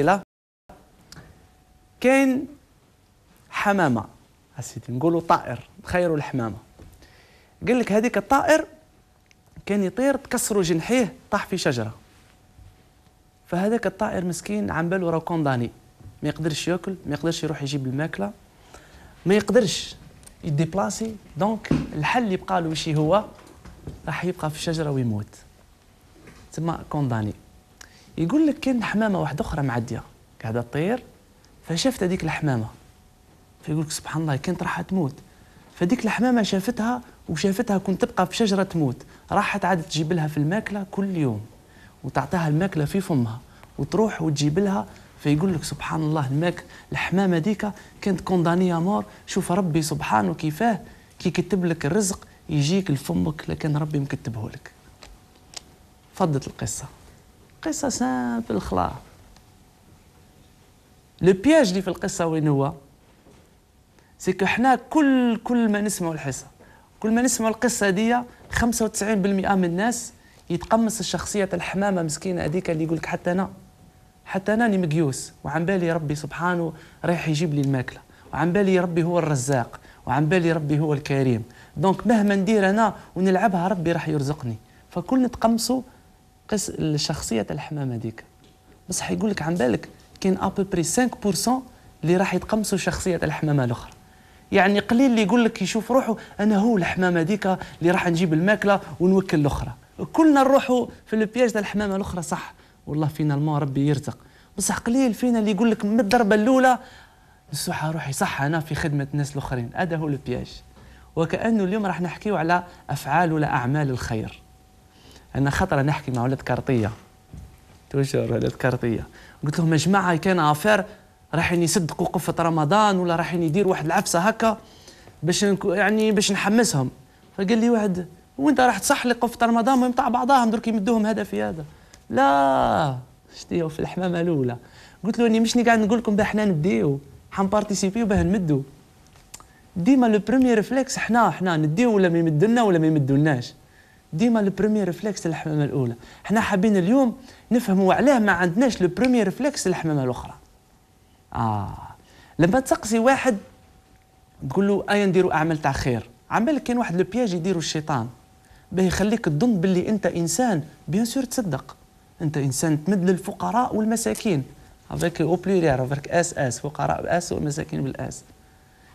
إلى كاين حمامه اسيدي نقولوا طائر خيروا الحمامه قال لك هذيك الطائر كان يطير تكسروا جنحيه طاح في شجره فهذاك الطائر مسكين عم بالو راه كونداني ما يقدرش ياكل ما يقدرش يروح يجيب الماكله ما يقدرش يديبلاسي دونك الحل اللي بقى له شي هو راح يبقى في الشجره ويموت تما كونداني يقول لك كان حمامه واحده اخرى معديه قاعده تطير فشافت هذيك الحمامه فيقول لك سبحان الله كانت راح تموت فديك الحمامه شافتها وشافتها كنت تبقى في شجره تموت راحت عاد تجيب لها في الماكله كل يوم وتعطيها الماكله في فمها وتروح وتجيب لها فيقول لك سبحان الله الماك الحمامه ديك كانت كوندانيا مور شوف ربي سبحانه كيفاه كي كتب لك الرزق يجيك لفمك لكن ربي مكتبه لك فضت القصه قصه سامبل خلاص لو بياج اللي في القصه وين هو سكو حنا كل كل ما نسمع الحصه كل ما نسمع القصه دي 95% من الناس يتقمص الشخصيه الحمامه مسكينه هذيك اللي يقول لك حتى انا حتى انا اللي مقيوس وعن بالي ربي سبحانه رايح يجيب لي الماكله وعن بالي ربي هو الرزاق وعن بالي ربي هو الكريم دونك مهما ندير انا ونلعبها ربي راح يرزقني فكل نتقمصوا قس الشخصيه تاع الحمام هذيك بصح يقول لك عن بالك كاين ابوبري 5% اللي راح يتقمصوا شخصيه الحمامه الاخرى يعني قليل اللي يقول لك يشوف روحه انا هو الحمامه هذيك اللي راح نجيب الماكله ونوكل الاخرى كلنا نروحوا في البياج تاع الحمامه الاخرى صح والله فينا الماء ربي يرزق بصح قليل فينا اللي يقول لك من الضربه الاولى نسوح روحي صح انا في خدمه الناس الاخرين هذا هو البياج وكانه اليوم راح نحكيو على افعال ولا اعمال الخير أنا خطرة نحكي مع ولاد كارطية توجور ولاد كارطية قلت لهم يا جماعة كان افير رايحين يصدقوا قفة رمضان ولا رايحين يديروا واحد العفسة هكا باش يعني باش نحمسهم فقال لي واحد وانت راح تصح لي قفة رمضان ويمتع بعضاهم درك يمدوهم هذا في هذا لا شتي في الحمامة الأولى قلت له اني مشني قاعد نقول لكم احنا نديو حنبارتيسيبيو باه نمدو ديما لو بريمي ريفلكس حنا حنا نديو ولا ما يمدولنا ولا ما يمدوناش ديما بروميير ريفلكس للحمامه الاولى احنا حابين اليوم نفهموا علاه ما عندناش بروميير ريفلكس للحمامه الاخرى اه لما تسقسي واحد تقول له ايا نديروا اعمال تاع خير عمل كان واحد لو بياج يديروا الشيطان باه يخليك تظن باللي انت انسان بيان سور تصدق انت انسان تمد للفقراء والمساكين هذاك او بليرير هذاك اس اس فقراء باس ومساكين بالاس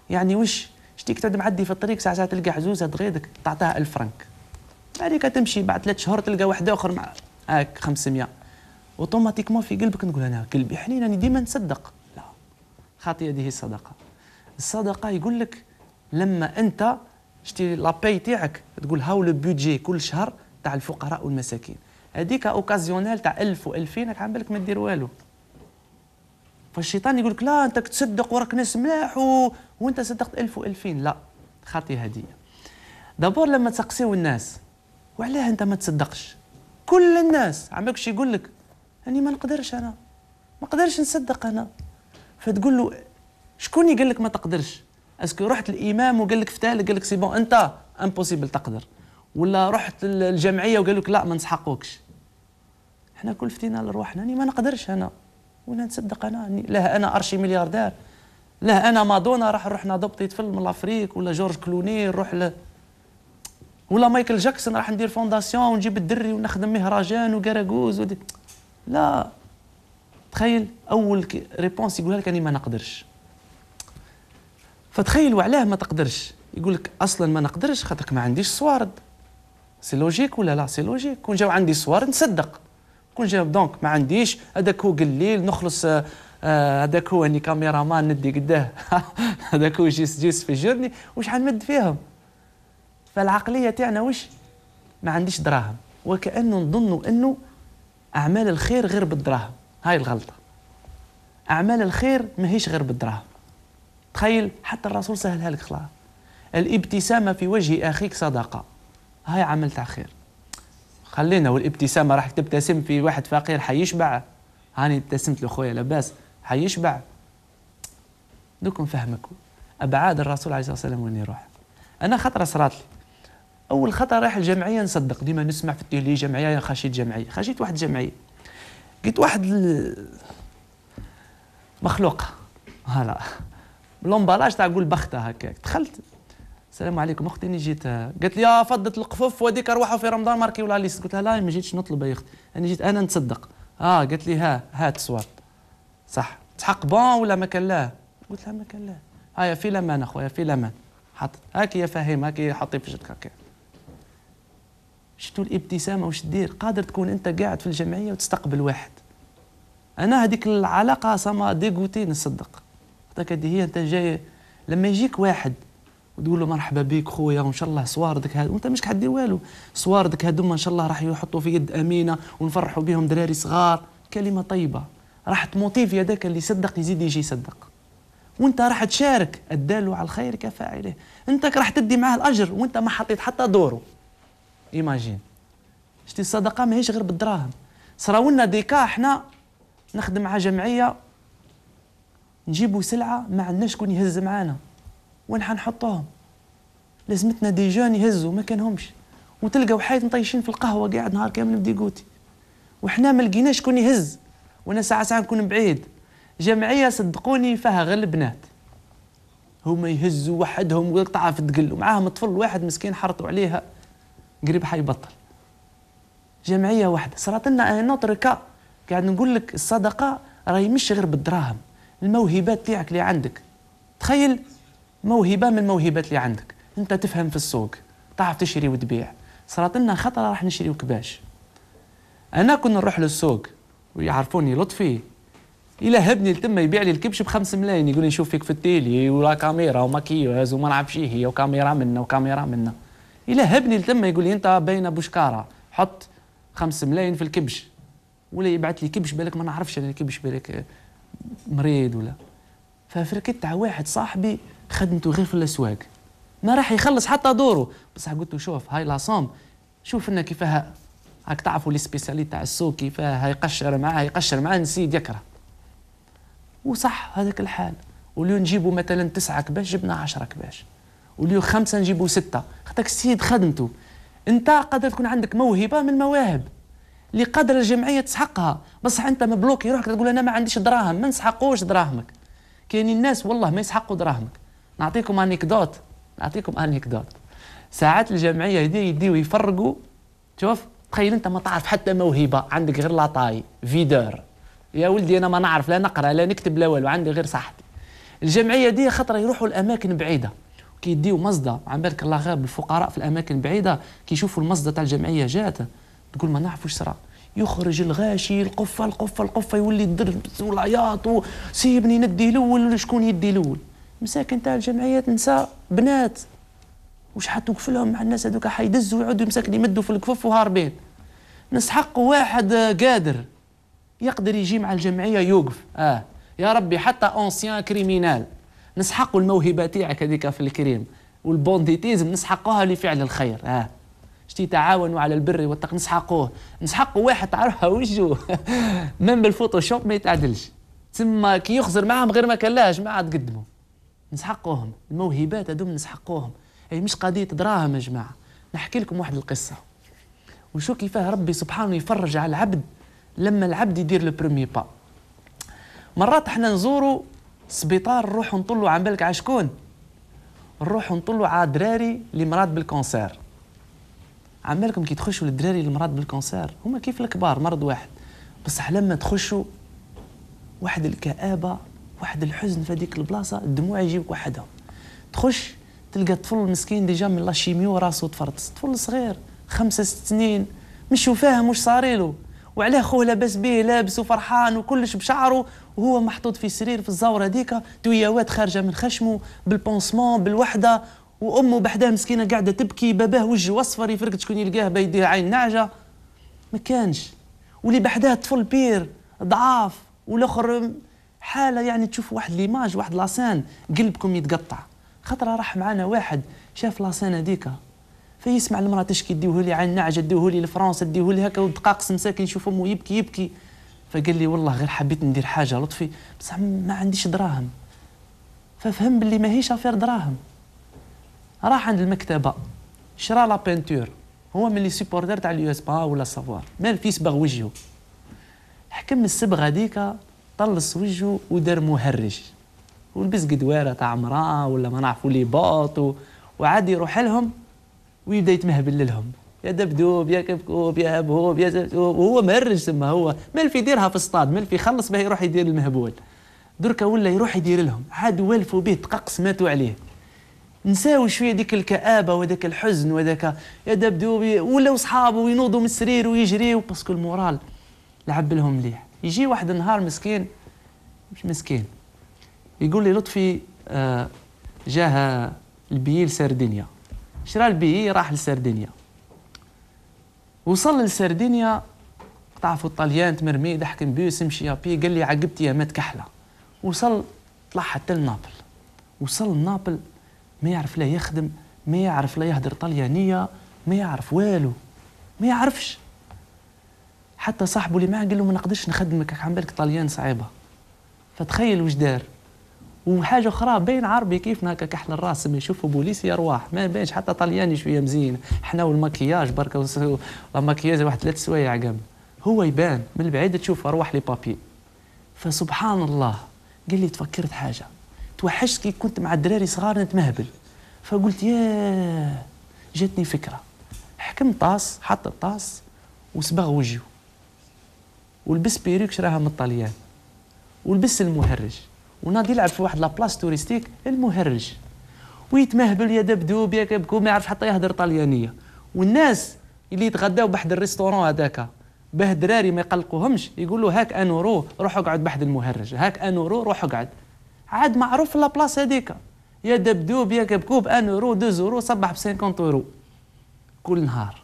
يعني وش شتيك تعد معدي في الطريق ساعه ساعه تلقى عزوزه تغيدك تعطيها 1000 فرانك هذيك تمشي بعد ثلاث شهور تلقى واحد اخر مع هاك 500 اوتوماتيكمون في قلبك نقول انا قلبي حنين راني ديما نصدق لا خاطي هذه هي الصدقه الصدقه يقول لك لما انت شتي لاباي تاعك تقول هاو لو بودجي كل شهر تاع الفقراء والمساكين هذيك اوكازيونيل تاع 1000 و2000 راك عم بالك ما دير والو فالشيطان يقول لك لا انت تصدق وراك ناس ملاح و... وانت صدقت 1000 و2000 لا خاطي هديه دابور لما تسقسيو الناس وعلاه انت ما تصدقش كل الناس عمك شي يقول لك اني ما نقدرش انا ما نقدرش نصدق انا فتقول له شكون قال لك ما تقدرش اسكو رحت الامام وقال لك فتالك قال لك سي بون انت امبوسيبل تقدر ولا رحت الجمعيه وقال لك لا ما نسحقوكش حنا كل فتينا لروحنا اني ما نقدرش انا وانا نصدق انا لا انا ارشي ملياردير لا انا مادونا راح نروح نضبط يتفلم لافريك ولا جورج كلوني نروح له ولا مايكل جاكسون راح ندير فونداسيون ونجيب الدري ونخدم مهرجان وكراكوز ودي. لا تخيل اول ريبونس يقولها لك اني ما نقدرش فتخيل وعلاه ما تقدرش يقول لك اصلا ما نقدرش خاطرك ما عنديش صوارد سي لوجيك ولا لا سي لوجيك كون جاو عندي صوارد نصدق كون جاو دونك ما عنديش هذاك هو قليل نخلص آه، آه، هذاك هو اني مان ندي قداه هذاك هو جيس جيس في جورني وشحال حنمد فيهم فالعقلية تاعنا وش ما عنديش دراهم وكأنه نظنوا أنه أعمال الخير غير بالدراهم هاي الغلطة أعمال الخير ماهيش غير بالدراهم تخيل حتى الرسول سهلها لك خلاص الابتسامة في وجه أخيك صدقة هاي عمل تاع خير خلينا والابتسامة راح تبتسم في واحد فقير حيشبع هاني ابتسمت لخويا لاباس حيشبع دوكم فهمكم أبعاد الرسول عليه الصلاة والسلام وين يروح أنا خطرة صرات لي اول خطا رايح الجمعيه نصدق ديما نسمع في التيلي جمعيه خشيت جمعيه خشيت واحد جمعيه لقيت واحد مخلوقه هلا لومبالاج تاع قول بخته هكاك دخلت السلام عليكم اختي اني جيت قالت لي يا فضت القفوف وديك روحوا في رمضان ماركي ولا ليست قلت لها لا ما جيتش نطلب يا اختي انا جيت انا نتصدق اه قالت لي ها هات صور صح تحق بون ولا ما كان لا قلت لها ما كان لا هيا في لمان اخويا في لمان حط هاكي يا فهيم هاكي حطي في جدك هكا شتو الابتسامه واش دير قادر تكون انت قاعد في الجمعيه وتستقبل واحد انا هذيك العلاقه سما ديغوتي نصدق خاطر هذه هي انت جاي لما يجيك واحد وتقول له مرحبا بك خويا وان شاء الله سواردك هذا وانت مش حدير والو سواردك هذوما ان شاء الله راح يحطوا في يد امينه ونفرحوا بهم دراري صغار كلمه طيبه راح تموتيف هذاك اللي صدق يزيد يجي يصدق وانت راح تشارك الدال على الخير كفاعله انت راح تدي معاه الاجر وانت ما حطيت حتى دوره ايماجين شتي الصدقه ماهيش غير بالدراهم صراولنا ديكا حنا نخدم مع جمعيه نجيبوا سلعه ما عندناش شكون يهز معانا وين حنحطوهم لازمتنا دي جون يهزوا ما كانهمش وتلقاو حيط مطيشين في القهوه قاعد نهار كامل بدي قوتي وحنا ما لقيناش شكون يهز وانا ساعه ساعه نكون بعيد جمعيه صدقوني فيها غير البنات هما يهزوا وحدهم ويقطعها في الدقل ومعاهم طفل واحد مسكين حرطوا عليها قريب حيبطل جمعيه واحده صرات لنا نوتر كا قاعد نقول لك الصدقه راهي مش غير بالدراهم الموهبات تاعك اللي عندك تخيل موهبه من الموهبات اللي عندك انت تفهم في السوق تعرف تشري وتبيع صرات لنا خطره راح نشري كباش انا كنا نروح للسوق ويعرفوني لطفي يلهبني لتما يبيع لي الكبش بخمس ملايين يقول لي نشوف فيك في التيلي ولا كاميرا وماكياج وما نعرف ايه هي وكاميرا منا وكاميرا منا يلهبني لتما يقول لي انت بين بوشكاره حط خمس ملايين في الكبش ولا يبعث لي كبش بالك ما نعرفش انا كبش بالك آه، مريض ولا ففركت على واحد صاحبي خدمته غير في الاسواق ما راح يخلص حتى دوره بصح قلت له شوف هاي لاصوم شوف لنا كيفاه هاك تعرفوا لي سبيسالي تاع السوق كيفاه يقشر معاه يقشر معاه نسيد يكره وصح هذاك الحال واليوم نجيبوا مثلا تسعة كباش جبنا عشرة كباش وليو خمسه نجيبوا سته خاطرك السيد خدمته انت قادر تكون عندك موهبه من المواهب اللي قادر الجمعيه تسحقها بصح انت مبلوكي روحك تقول انا ما عنديش دراهم ما نسحقوش دراهمك كاينين الناس والله ما يسحقوا دراهمك نعطيكم انيكدوت نعطيكم انيكدوت ساعات الجمعيه يدي يديو يفرقوا شوف تخيل انت ما تعرف حتى موهبه عندك غير لاطاي فيدور يا ولدي انا ما نعرف لا نقرا لا نكتب لا والو عندي غير صحتي الجمعيه دي خطره يروحوا لاماكن بعيده كيديو مصدر عن بالك الله غير بالفقراء في الاماكن البعيده كيشوفوا المصدر تاع الجمعيه جات تقول ما نعرف واش صرا يخرج الغاشي القفه القفه القفه يولي الدرب والعياط سيبني ندي الاول ولا شكون يدي الاول مساكن تاع الجمعيات نساء بنات واش حتوقف لهم مع الناس هذوك حيدزوا ويعودوا مساكن يمدوا في الكفوف وهاربين نسحق واحد قادر يقدر يجي مع الجمعيه يوقف اه يا ربي حتى اونسيان كريمينال نسحقوا الموهبه تاعك هذيك في الكريم والبونديتيزم نسحقوها لفعل الخير ها آه. شتي تعاونوا على البر والتقوى نسحقوه نسحقوا واحد تعرفها وجهه من بالفوتوشوب ما يتعدلش تما كي يخزر معاهم غير ما كلاش ما عاد قدمه نسحقوهم الموهبات هذوم نسحقوهم هي مش قضيه دراهم يا جماعه نحكي لكم واحد القصه وشو كيفاه ربي سبحانه يفرج على العبد لما العبد يدير لو بروميي با مرات احنا نزوروا سبيطار نروحو نطلو عن بالك على شكون نروحو نطلو على دراري اللي مراد بالكونسير عمالكم كي تخشوا للدراري اللي بالكونسير هما كيف الكبار مرض واحد بصح لما تخشوا واحد الكآبة واحد الحزن في هذيك البلاصة الدموع يجيبك وحدهم تخش تلقى الطفل المسكين ديجا من لاشيميو راسو راسه تفرطس طفل صغير خمسة ست سنين مش فاهم واش صاريلو. وعليه خوه لاباس به لابس وفرحان وكلش بشعره وهو محطوط في سرير في الزاوره ديكا دوياوات خارجه من خشمه بالبونسمون بالوحده وامه بحدها مسكينه قاعده تبكي باباه وجهه اصفر يفرقد شكون يلقاه بيديه عين نعجه ما كانش واللي بحدها طفل بير ضعاف والاخر حاله يعني تشوف واحد ليماج واحد لاسان قلبكم يتقطع خطره راح معنا واحد شاف لاسان هذيك فيسمع المرأة تشكي ديوه لي على النعجة ديوه لي لفرنسا ديوه لي هكا ودقاق مساكن يشوف امه يبكي يبكي فقال لي والله غير حبيت ندير حاجة لطفي بصح ما عنديش دراهم ففهم باللي ماهيش افير دراهم راح عند المكتبة شرا لا بينتور هو من لي سيبورتر تاع اليو اس با ولا سافوار مال في صبغ وجهه حكم الصبغه هذيك طلص وجهه ودار مهرج ولبس قدواره تاع امراه ولا ما نعرفوا لي باط وعاد يروح لهم ويبدا يتمهبل لهم يا دبدوب يا كبكوب يا هبوب يا زبدوب وهو مهرج تما هو مال في يديرها في الصطاد مال في يخلص به يروح يدير المهبول دركا ولا يروح يدير لهم عاد والفوا به تققص ماتوا عليه نساو شويه ديك الكابه وذاك الحزن وذاك يا دبدوب ولاو صحابه وينوضوا من السرير ويجريوا باسكو المورال لعب لهم مليح يجي واحد النهار مسكين مش مسكين يقول لي لطفي آه جاه البييل سردينيا شرا البي راح لسردينيا وصل لسردينيا في الطليان تمرمي ضحك بيوس مشي يابي قال لي عقبتي يا مات كحله وصل طلع حتى لنابل وصل لنابل ما يعرف لا يخدم ما يعرف لا يهدر طليانيه ما يعرف والو ما يعرفش حتى صاحبه اللي معاه قال له ما نقدرش نخدمك عم بالك طليان صعيبه فتخيل واش دار وحاجه اخرى باين عربي كيفنا هكا كحل الراس ما يشوفوا بوليسي ارواح ما باينش حتى طلياني شويه مزين حنا والمكياج برك المكياج واحد ثلاث سوايع قام هو يبان من البعيد تشوف ارواح لي بابي فسبحان الله قال لي تفكرت حاجه توحشت كي كنت مع الدراري صغار نتمهبل فقلت يا جاتني فكره حكم طاس حط الطاس وصبغ وجهه ولبس بيريك شراها من الطليان ولبس المهرج ونادي يلعب في واحد لابلاس توريستيك المهرج ويتمهبل يا دبدوب يا كبكو ما يعرف حتى يهدر طليانيه والناس اللي يتغداو بحد الريستورون هذاك باه الدراري ما يقلقوهمش يقولوا هاك انورو روح اقعد بحد المهرج هاك انورو روح اقعد عاد معروف في هذيك يا دبدوب يا كبكوب انورو اورو صبح ب 50 اورو كل نهار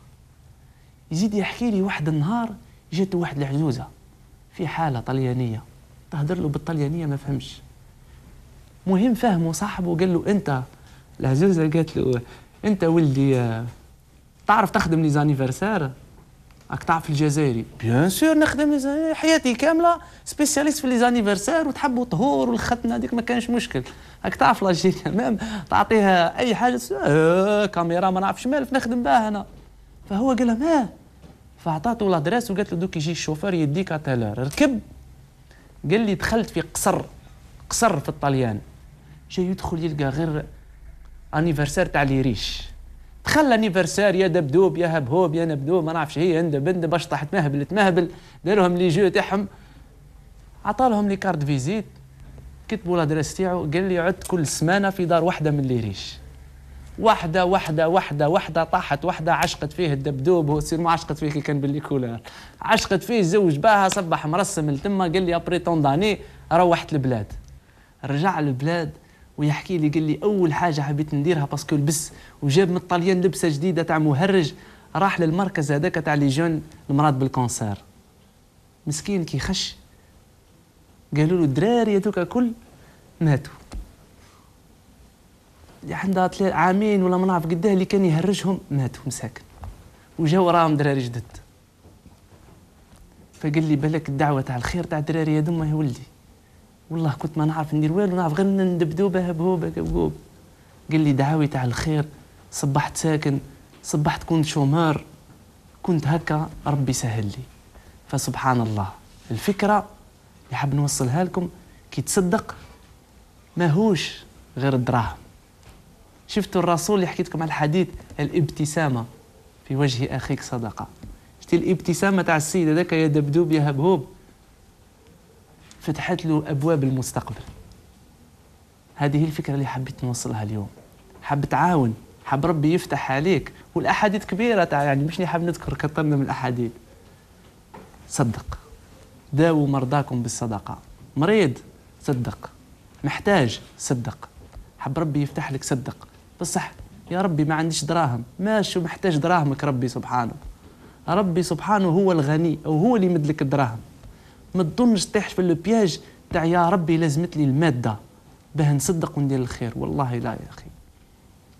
يزيد يحكي لي واحد النهار جات واحد العجوزه في حاله طليانيه تهضر له بالطليانيه ما فهمش مهم فهمه صاحبه وقال له انت العزوزه قالت له انت ولدي تعرف تخدم لي زانيفرسار راك تعرف الجزائري بيان سور نخدم حياتي كامله سبيسياليست في لي وتحبوا طهور والختنه هذيك ما كانش مشكل راك تعرف لاجيريا مام تعطيها اي حاجه آه كاميرا ما نعرفش مالف نخدم بها انا فهو قال لها ما فعطاته لادريس وقالت له دوك يجي الشوفير يديك تالور ركب قال لي دخلت في قصر قصر في الطليان جاي يدخل يلقى غير انيفرسير تاع لي ريش دخل انيفرسير يا دبدوب يا هبهوب يا نبدوب ما نعرفش هي اندب اندب باش طاحت مهبل تمهبل دارهم لي جو تاعهم لهم لي كارت فيزيت كتبوا لادريس تاعو قال لي عدت كل سمانه في دار واحده من لي ريش واحده واحده واحده واحده طاحت واحده عشقت فيه الدبدوب هو سير ما عشقت فيه كي كان باللي بالليكولا عشقت فيه زوج باها صبح مرسم لتما قال لي ابري داني روحت البلاد رجع البلاد ويحكي لي قال لي اول حاجه حبيت نديرها باسكو لبس وجاب من الطليان لبسه جديده تاع مهرج راح للمركز هذاك تاع لي جون المراد بالكونسير مسكين كي خش قالوا له الدراري هذوك كل ماتوا يعني اللي عندها عامين ولا ما نعرف قداه اللي كان يهرجهم ماتوا مساكن وجاو راهم دراري جدد فقال لي بالك الدعوه تاع الخير تاع الدراري يا دمه يولي والله كنت ما نعرف ندير والو نعرف غير بها بهوبه كبقوب قال لي دعاوي تاع الخير صبحت ساكن صبحت كنت شومار كنت هكا ربي سهل لي فسبحان الله الفكره اللي حاب نوصلها لكم كي تصدق ماهوش غير الدراهم شفتوا الرسول اللي حكيت لكم على الحديث الابتسامه في وجه اخيك صدقه شتي الابتسامه تاع السيد هذاك يا دبدوب يا هبهوب فتحت له ابواب المستقبل هذه هي الفكره اللي حبيت نوصلها اليوم حاب تعاون حاب ربي يفتح عليك والاحاديث كبيره تاع يعني مش حاب نذكر كثرنا من الاحاديث صدق داووا مرضاكم بالصدقه مريض صدق محتاج صدق حب ربي يفتح لك صدق بصح يا ربي ما عنديش دراهم ماشي محتاج دراهمك ربي سبحانه ربي سبحانه هو الغني او هو اللي مدلك الدراهم ما تظنش تطيح في بياج تاع يا ربي لازمت لي الماده باه نصدق وندير الخير والله لا يا اخي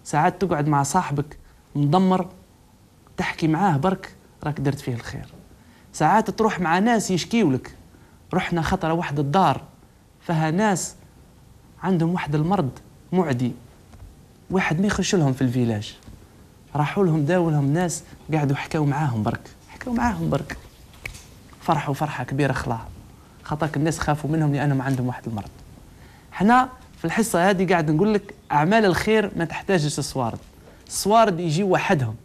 ساعات تقعد مع صاحبك مدمر تحكي معاه برك راك درت فيه الخير ساعات تروح مع ناس يشكيولك رحنا خطره واحد الدار فها ناس عندهم واحد المرض معدي واحد ما يخش لهم في الفيلاج راحوا لهم داو لهم ناس قعدوا حكاو معاهم برك حكاو معاهم برك فرحوا فرحه كبيره خلاها خاطرك الناس خافوا منهم لانهم عندهم واحد المرض حنا في الحصه هذه قاعد نقول لك اعمال الخير ما تحتاجش الصوارد الصوارد يجي وحدهم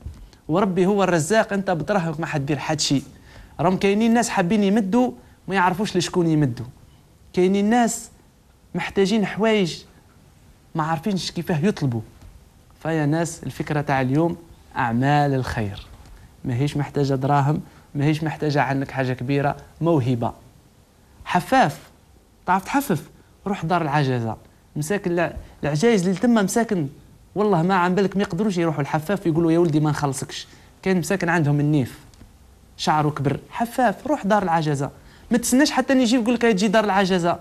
وربي هو الرزاق انت بترهق ما حد دير حد شيء راهم كاينين ناس حابين يمدوا ما يعرفوش لشكون يمدوا كاينين ناس محتاجين حوايج ما عارفينش كيفاه يطلبوا فيا ناس الفكره تاع اليوم اعمال الخير ماهيش محتاجه دراهم ماهيش محتاجه عنك حاجه كبيره موهبه حفاف تعرف تحفف روح دار العجزه مساكن العجايز اللي تما مساكن والله ما عن بالك ما يقدروش يروحوا الحفاف يقولوا يا ولدي ما نخلصكش كان مساكن عندهم النيف شعره كبر حفاف روح دار العجزه ما تستناش حتى يجي يقول لك تجي دار العجزه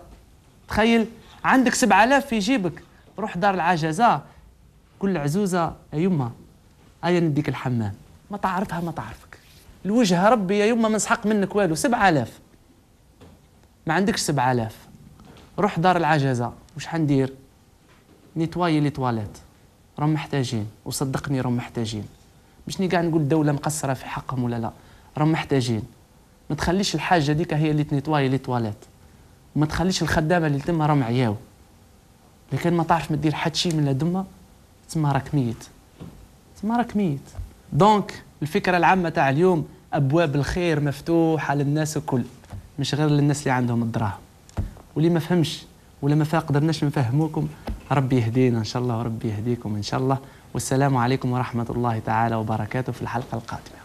تخيل عندك 7000 في جيبك روح دار العجزة كل عزوزة يا يما هيا نديك الحمام ما تعرفها ما تعرفك الوجه ربي يا يما ما نسحق منك والو سبعة آلاف ما عندكش سبعة آلاف روح دار العجزة وش حندير نيتواي لي تواليت راهم محتاجين وصدقني راهم محتاجين مش قاعد نقول الدولة مقصرة في حقهم ولا لا راهم محتاجين ما تخليش الحاجة ديك هي اللي تنيتواي لي تواليت وما تخليش الخدامة اللي تمها راهم عياو لكن ما تعرف ما دير حد شيء من لدما تسمى راك ميت تسمى راك ميت دونك الفكره العامه تاع اليوم ابواب الخير مفتوحه للناس الكل مش غير للناس اللي عندهم الدراهم واللي ما فهمش ولا ما فاقدرناش نفهموكم ربي يهدينا ان شاء الله وربي يهديكم ان شاء الله والسلام عليكم ورحمه الله تعالى وبركاته في الحلقه القادمه